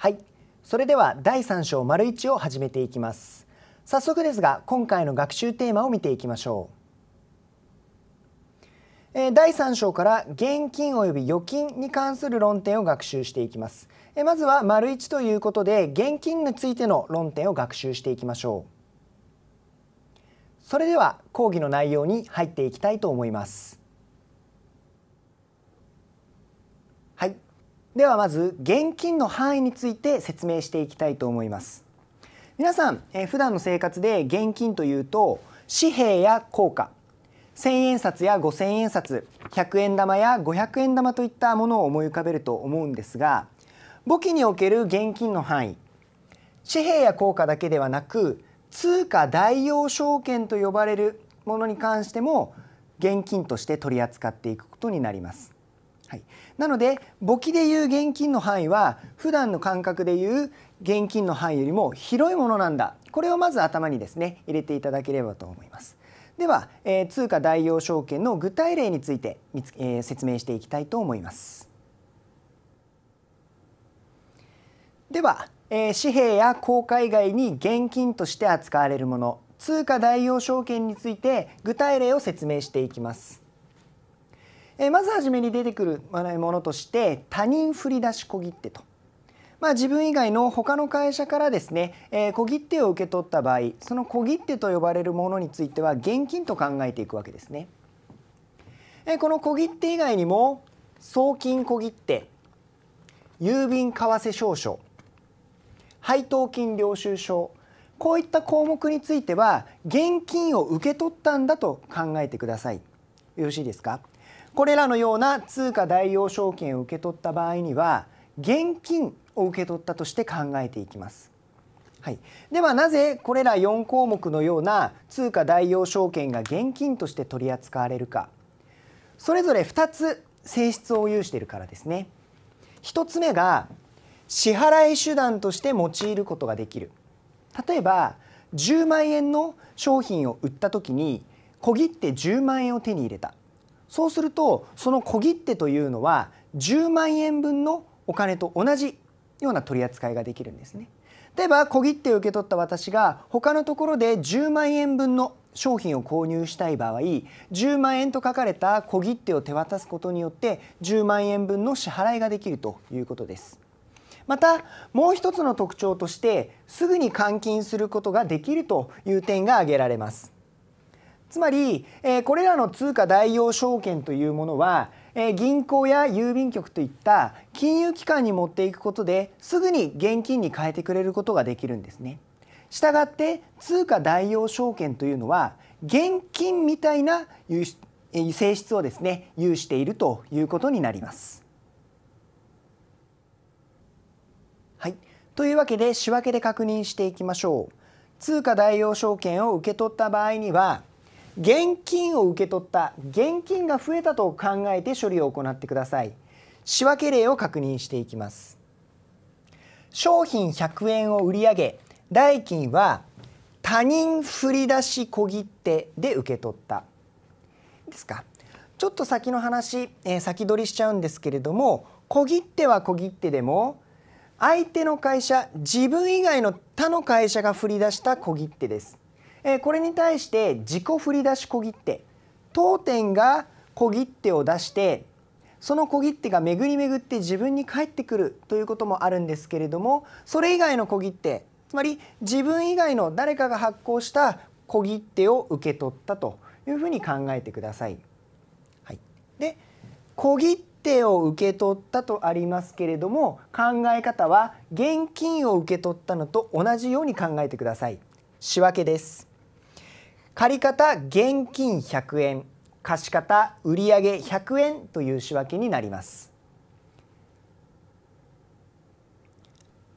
はいそれでは第3章丸1を始めていきます早速ですが今回の学習テーマを見ていきましょう、えー、第3章から現金及び預金に関する論点を学習していきますえー、まずは丸1ということで現金についての論点を学習していきましょうそれでは講義の内容に入っていきたいと思いますではまず現金の範囲について説明していきたいと思います皆さん、えー、普段の生活で現金というと紙幣や硬貨千円札や五千円札百円玉や五百円玉といったものを思い浮かべると思うんですが簿記における現金の範囲紙幣や硬貨だけではなく通貨代用証券と呼ばれるものに関しても現金として取り扱っていくことになりますはい、なので簿記でいう現金の範囲は普段の感覚でいう現金の範囲よりも広いものなんだこれをまず頭にですね入れていただければと思います。では、えー、通貨代用証券の具体例について、えー、説明していきたいと思います。では、えー、紙幣や硬貨以外に現金として扱われるもの通貨代用証券について具体例を説明していきます。えまずはじめに出てくるものとして他人振り出し小切手と。まあ、自分以外の他の会社からですね、え小切手を受け取った場合その小切手と呼ばれるものについては現金と考えていくわけですね、えこの小切手以外にも送金小切手郵便為替証書配当金領収書こういった項目については現金を受け取ったんだと考えてくださいよろしいですかこれらのような通貨代用証券を受け取った場合には現金を受け取ったとして考えていきます。はい、ではなぜこれら4項目のような通貨代用証券が現金として取り扱われるかそれぞれ2つ性質を有しているからですね。1つ目が支払い手段として用いることができる例えば10万円の商品を売った時に小切手10万円を手に入れたそうするとその小切手というのは10万円分のお金と同じような取り扱いができるんですね。例えば小切手を受け取った私が他のところで10万円分の商品を購入したい場合10万円と書かれた小切手を手渡すことによって10万円分の支払いができるということです。またもう一つの特徴としてすぐに換金することができるという点が挙げられます。つまり、えー、これらの通貨代用証券というものは、えー、銀行や郵便局といった金融機関に持っていくことですぐに現金に変えてくれることができるんですね。したがって通貨代用証券というのは現金みたいな性質をですね有しているということになります。はい、というわけで仕訳で確認していきましょう。通貨代用証券を受け取った場合には現金を受け取った現金が増えたと考えて処理を行ってください仕訳例を確認していきます商品100円を売り上げ代金は他人振り出し小切手で受け取ったですかちょっと先の話、えー、先取りしちゃうんですけれども小切手は小切手でも相手の会社自分以外の他の会社が振り出した小切手ですえこれに対して自己振り出し小切手当店が小切手を出してその小切手が巡り巡って自分に返ってくるということもあるんですけれどもそれ以外の小切手つまり自分以外の誰かが発行した小切手を受け取ったというふうに考えてください。はい、で小切手を受け取ったとありますけれども考え方は現金を受け取ったのと同じように考えてください。仕訳です借方現金100円貸方売上100円という仕訳になります。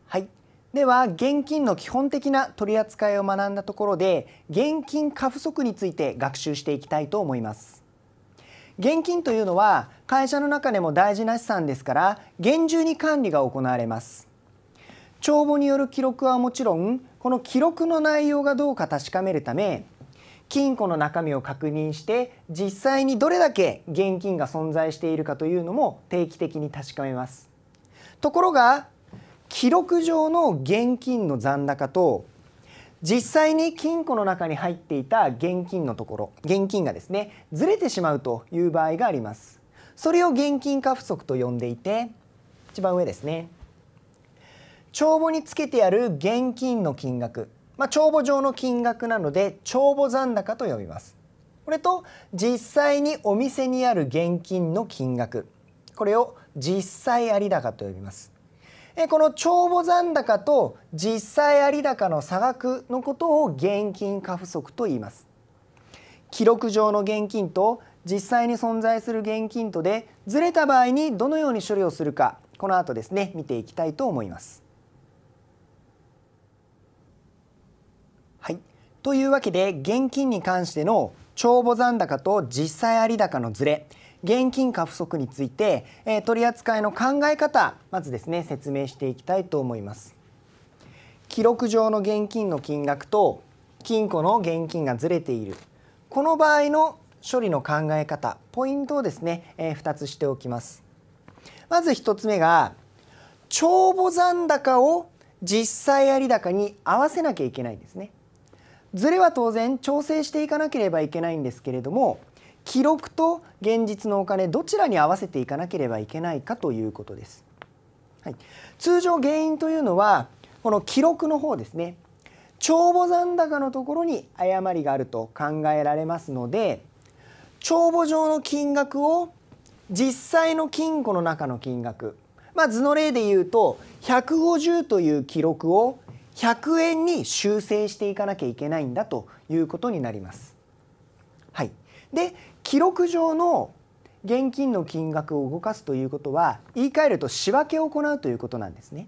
はい、では現金の基本的な取り扱いを学んだところで現金過不足について学習していきたいと思います。現金というのは会社の中でも大事な資産ですから厳重に管理が行われます。帳簿による記録はもちろんこの記録の内容がどうか確かめるため金庫の中身を確認して実際にどれだけ現金が存在しているかというのも定期的に確かめますところが記録上の現金の残高と実際に金庫の中に入っていた現金のところ現金がですねずれてしまうという場合がありますそれを現金化不足と呼んでいて一番上ですね帳簿につけてある現金の金額まあ、帳簿上の金額なので帳簿残高と呼びますこれと実際にお店にある現金の金額これを実際有高と呼びますこの帳簿残高と実際有高の差額のことを現金過不足と言います記録上の現金と実際に存在する現金とでずれた場合にどのように処理をするかこの後ですね見ていきたいと思いますというわけで現金に関しての帳簿残高と実際有高のズレ現金過不足について、えー、取り扱いの考え方まずですね説明していきたいと思います。記録上の現金の金額と金庫の現金がずれているこの場合の処理の考え方ポイントをですね、えー、2つしておきますまず1つ目が帳簿残高を実際有高に合わせなきゃいけないんですねズレは当然調整していかなければいけないんですけれども記録と現実のお金どちらに合わせていかなければいけないかということです。はい、通常原因というのはこの記録の方ですね帳簿残高のところに誤りがあると考えられますので帳簿上の金額を実際の金庫の中の金額まあ図の例で言うと150という記録を100円に修正していかなきゃいけないんだということになります。はい、で記録上の現金の金額を動かすということは言い換えると仕分けを行うということなんですね。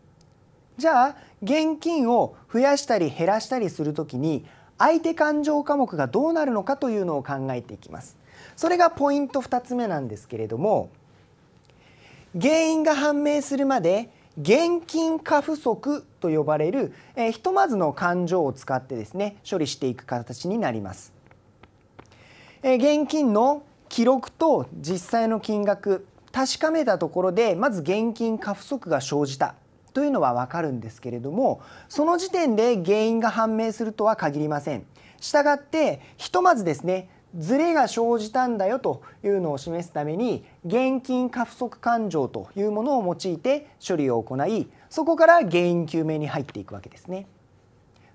じゃあ現金を増やしたり減らしたりするときに相手勘定科目がどうなるのかというのを考えていきます。それがポイント2つ目なんですけれども原因が判明するまで現金過不足と呼ばれる、えー、ひとまずの勘定を使ってですね処理していく形になります。えー、現金の記録と実際の金額確かめたところでまず現金過不足が生じたというのはわかるんですけれどもその時点で原因が判明するとは限りません。したがってひとまずですねズレが生じたんだよというのを示すために現金過不足勘定というものを用いて処理を行いそこから原因究明に入っていくわけですね。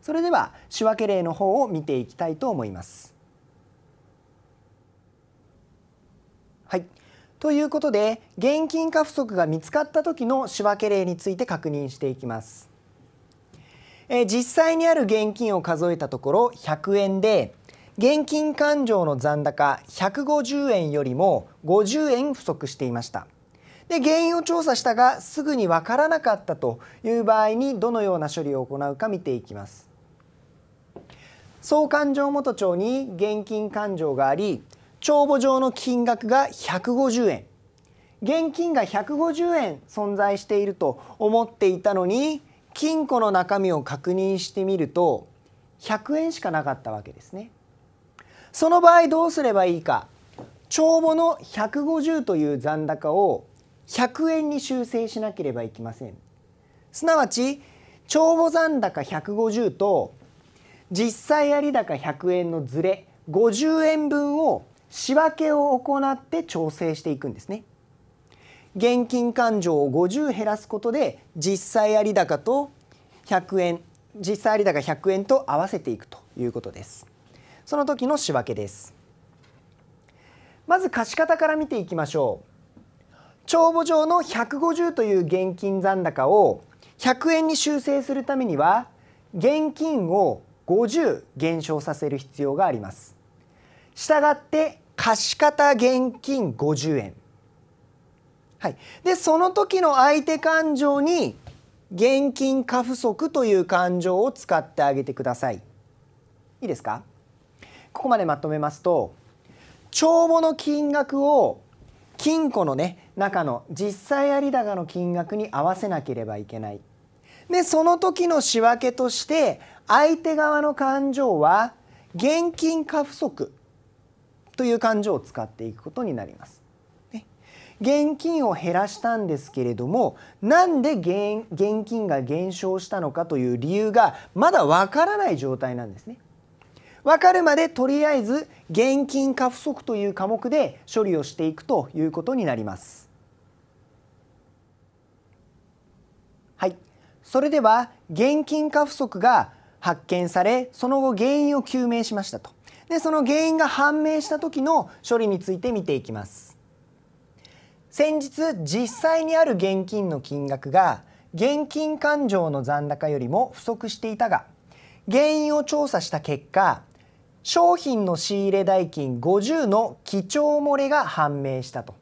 それでは仕分け例の方を見ていきたいと思います。はい、ということで現金過不足が見つかった時の仕分け例について確認していきます。え実際にある現金を数えたところ100円で現金勘定の残高150円よりも50円不足していましたで原因を調査したがすぐに分からなかったという場合にどのような処理を行うか見ていきます総勘定元帳に現金勘定があり帳簿上の金額が150円現金が150円存在していると思っていたのに金庫の中身を確認してみると100円しかなかったわけですね。その場合どうすればいいか帳簿の150という残高を100円に修正しなければいけませんすなわち帳簿残高150と実際有高100円のズレ50円分を仕分けを行って調整していくんですね現金勘定を50減らすことで実際有高と100円実際有高100円と合わせていくということですその時の仕訳ですまず貸方から見ていきましょう帳簿上の150という現金残高を100円に修正するためには現金を50減少させる必要がありますしたがって貸方現金50円はい、でその時の相手勘定に現金過不足という勘定を使ってあげてください。いいですかここまでまとめますと帳簿の金額を金庫のね中の実際有高の金額に合わせなければいけない。でその時の仕分けとして相手側の勘定は現金過不足という勘定を使っていくことになります。ね、現金を減らしたんですけれどもなんで現金が減少したのかという理由がまだわからない状態なんですね。分かるまでとりあえず現金過不足という科目で処理をしていくということになります。はい、それでは現金過不足が発見されその後原因を究明しましたと。でその原因が判明した時の処理について見ていきます。先日実際にある現金の金額が現金勘定の残高よりも不足していたが原因を調査した結果商品の仕入れ代金50の基調漏れが判明したと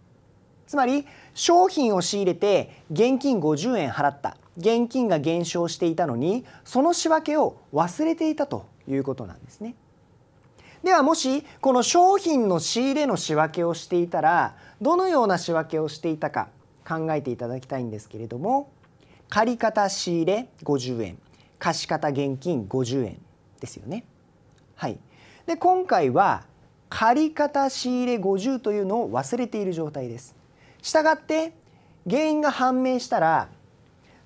つまり商品を仕入れて現金50円払った現金が減少していたのにその仕分けを忘れていたということなんですね。ではもしこの商品の仕入れの仕分けをしていたらどのような仕分けをしていたか考えていただきたいんですけれども借方仕入れ50円貸方現金50円ですよね。はい、で今回は借方仕入れ50というのを忘れている状態です。したがって原因が判明したら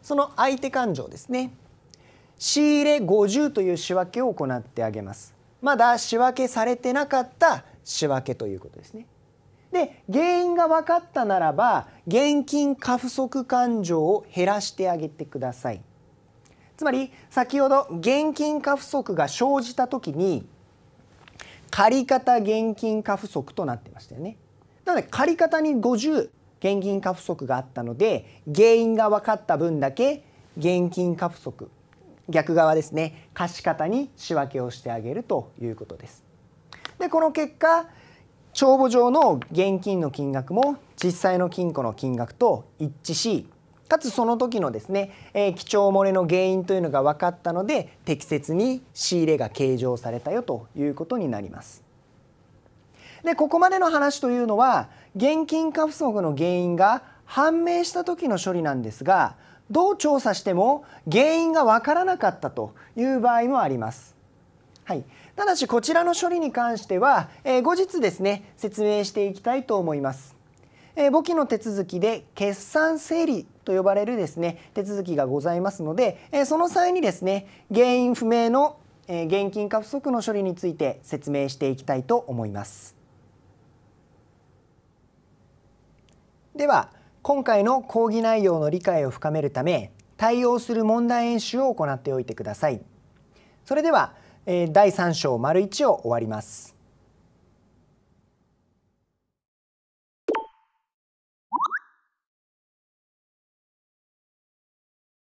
その相手勘定ですね仕入れ50という仕分けを行ってあげます。まだ仕分けされてなかった仕分けということですね。で原因が分かったならば現金過不足勘定を減らしてあげてください。つまり先ほど現金過不足が生じた時に借方現金化不足となってましたよね。なので借方に50現金化不足があったので原因が分かった分だけ現金化不足逆側ですね貸方に仕分けをしてあげるということです。でこの結果帳簿上の現金の金額も実際の金庫の金額と一致しかつその時のですね、えー、基漏れの原因というのが分かったので適切に仕入れが計上されたよということになります。でここまでの話というのは現金過不足の原因が判明した時の処理なんですがどう調査しても原因が分からなかったという場合もあります。はい、ただしこちらの処理に関しては、えー、後日ですね説明していきたいと思います。えー、簿記の手続きで決算整理と呼ばれるですね手続きがございますので、えー、その際にですね原因不明のえ現金過不足の処理について説明していきたいと思います。では今回の講義内容の理解を深めるため対応する問題演習を行っておいてください。それではえ第3章丸1を終わります。